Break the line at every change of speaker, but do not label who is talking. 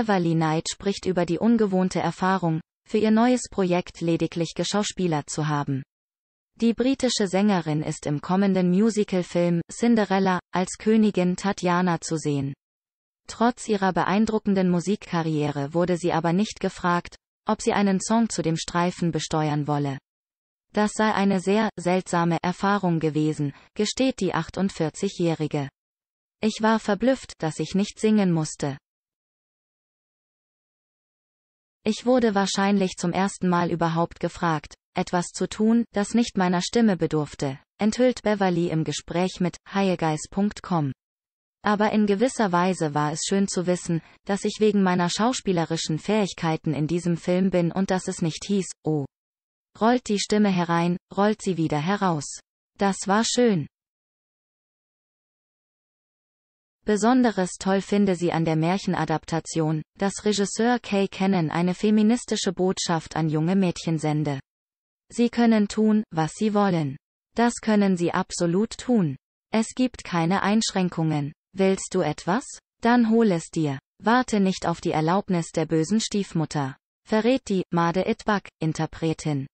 Beverly Knight spricht über die ungewohnte Erfahrung, für ihr neues Projekt lediglich geschauspielert zu haben. Die britische Sängerin ist im kommenden Musicalfilm Cinderella als Königin Tatjana zu sehen. Trotz ihrer beeindruckenden Musikkarriere wurde sie aber nicht gefragt, ob sie einen Song zu dem Streifen besteuern wolle. Das sei eine sehr seltsame Erfahrung gewesen, gesteht die 48-Jährige. Ich war verblüfft, dass ich nicht singen musste. Ich wurde wahrscheinlich zum ersten Mal überhaupt gefragt, etwas zu tun, das nicht meiner Stimme bedurfte, enthüllt Beverly im Gespräch mit hiegeis.com. Aber in gewisser Weise war es schön zu wissen, dass ich wegen meiner schauspielerischen Fähigkeiten in diesem Film bin und dass es nicht hieß, oh. Rollt die Stimme herein, rollt sie wieder heraus. Das war schön. Besonderes toll finde sie an der Märchenadaptation, dass Regisseur Kay Cannon eine feministische Botschaft an junge Mädchen sende. Sie können tun, was sie wollen. Das können sie absolut tun. Es gibt keine Einschränkungen. Willst du etwas? Dann hol es dir. Warte nicht auf die Erlaubnis der bösen Stiefmutter. Verrät die, Made Itbak, Interpretin.